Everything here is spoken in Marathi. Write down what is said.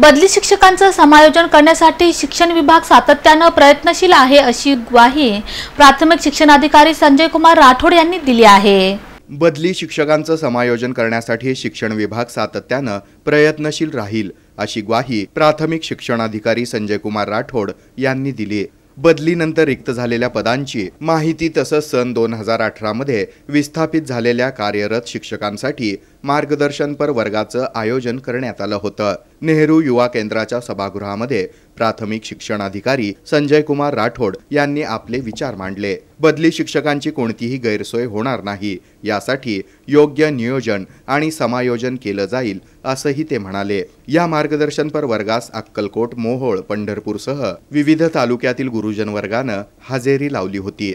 बदली शिक्षकांचं समायोजन करण्यासाठी शिक्षण विभाग सातत्यानं प्रयत्नशील आहे अशी ग्वाही प्राथमिक शिक्षणाधिकारी संजय कुमार राठोड यांनी दिली आहे बदली शिक्षकांचं समायोजन करण्यासाठी शिक्षण विभाग सातत्यानं प्रयत्नशील राहील अशी ग्वाही प्राथमिक शिक्षणाधिकारी संजय कुमार राठोड यांनी दिली बदलीनंतर रिक्त झालेल्या पदांची माहिती तसंच सन दोन हजार अठरामध्ये विस्थापित झालेल्या कार्यरत शिक्षकांसाठी मार्गदर्शनपर वर्गाचं आयोजन करण्यात आलं होतं नेहरू युवा केंद्राच्या सभागृहामध्ये प्राथमिक अधिकारी संजय कुमार राठोड यांनी आपले विचार मांडले बदली शिक्षकांची कोणतीही गैरसोय होणार नाही यासाठी योग्य नियोजन आणि समायोजन केलं जाईल असंही ते म्हणाले या मार्गदर्शनपर वर्गास अक्कलकोट मोहोळ पंढरपूरसह विविध तालुक्यातील गुरुजन वर्गानं हजेरी लावली होती